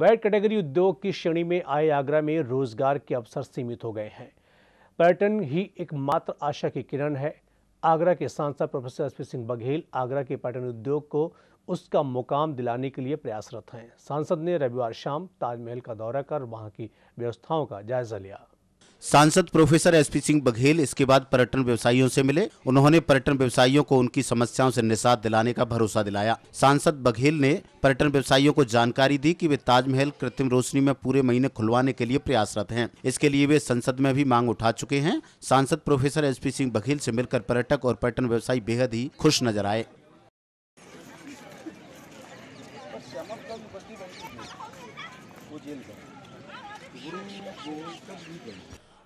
bat category उद्योग की श्रेणी में आए आगरा में रोजगार के अवसर सीमित हो गए हैं पर्यटन ही एकमात्र आशा की किरण है आगरा के सांसद प्रोफेसर एस सिंह बघेल आगरा के पर्यटन उद्योग को उसका मुकाम दिलाने के लिए प्रयासरत हैं सांसद ने रविवार शाम ताजमहल का दौरा कर वहां की व्यवस्थाओं का जायजा लिया सांसद प्रोफेसर एसपी सिंह बघेल इसके बाद पर्यटन व्यवसायियों से मिले उन्होंने पर्यटन व्यवसायियों को उनकी समस्याओं से निषाद दिलाने का भरोसा दिलाया सांसद बघेल ने पर्यटन व्यवसायियों को जानकारी दी कि वे ताजमहल कृत्रिम रोशनी में पूरे महीने खुलवाने के लिए प्रयासरत हैं इसके लिए वे संसद में भी मांग उठा चुके हैं सांसद प्रोफेसर एस सिंह बघेल ऐसी मिलकर पर्यटक और पर्यटन व्यवसायी बेहद ही खुश नजर आए वो जेल का गुरु गोविंद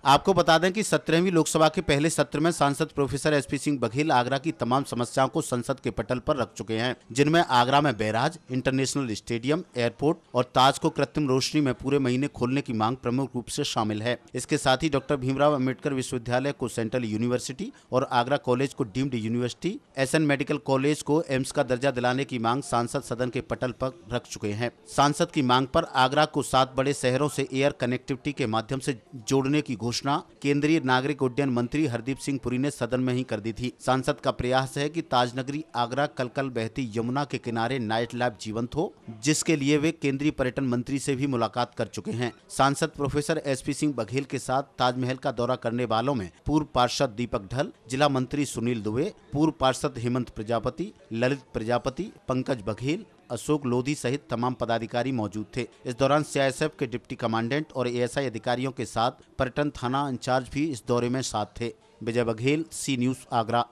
आपको बता दें कि सत्रहवीं लोकसभा के पहले सत्र में सांसद प्रोफेसर एसपी सिंह बघेल आगरा की तमाम समस्याओं को संसद के पटल पर रख चुके हैं जिनमें आगरा में बैराज इंटरनेशनल स्टेडियम एयरपोर्ट और ताज को कृत्रिम रोशनी में पूरे महीने खोलने की मांग प्रमुख रूप से शामिल है इसके साथ ही डॉक्टर भीमराव अम्बेडकर विश्वविद्यालय को सेंट्रल यूनिवर्सिटी और आगरा कॉलेज को deemed university S medical college को एम्स का दर्जा दिलाने की मांग सांसद सदन के पटल पर रख चुके हैं सांसद की मांग आरोप आगरा को सात बड़े शहरों ऐसी एयर कनेक्टिविटी के माध्यम ऐसी जोड़ने की घोषणा केंद्रीय नागरिक उड्डयन मंत्री हरदीप सिंह पुरी ने सदन में ही कर दी थी सांसद का प्रयास है कि ताजनगरी आगरा कलकल बहती यमुना के किनारे नाइट लाइफ जीवंत हो जिसके लिए वे केंद्रीय पर्यटन मंत्री से भी मुलाकात कर चुके हैं सांसद professor S P Singh Baghel के साथ ताजमहल का दौरा करने वालों में पूर्व पार्षद दीपक ढल जिला मंत्री सुनील दुबे पूर्व पार्षद हेमंत प्रजापति ललित प्रजापति पंकज बघेल अशोक लोधी सहित तमाम पदाधिकारी मौजूद थे इस दौरान सीआईएसएफ के डिप्टी कमांडेंट और एएसआई अधिकारियों के साथ पर्यटन थाना इंचार्ज भी इस दौरे में साथ थे विजय बघेल सी न्यूज आगरा